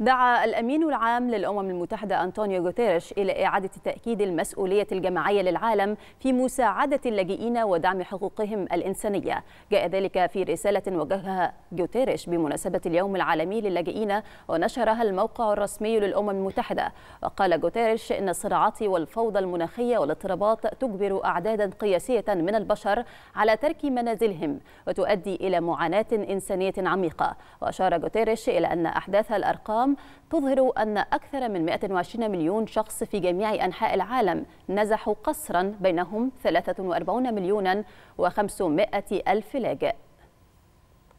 دعا الأمين العام للأمم المتحدة أنطونيو غوتيريش إلى إعادة تأكيد المسؤولية الجماعية للعالم في مساعدة اللاجئين ودعم حقوقهم الإنسانية جاء ذلك في رسالة وجهها غوتيريش بمناسبة اليوم العالمي للاجئين ونشرها الموقع الرسمي للأمم المتحدة وقال غوتيريش إن الصراعات والفوضى المناخية والاضطرابات تجبر أعدادا قياسية من البشر على ترك منازلهم وتؤدي إلى معاناة إنسانية عميقة وأشار غوتيريش إلى أن أحداث الأرقام الأرقام تظهر أن أكثر من 120 مليون شخص في جميع أنحاء العالم نزحوا قسرا بينهم 43 مليونا و500 ألف لاجئ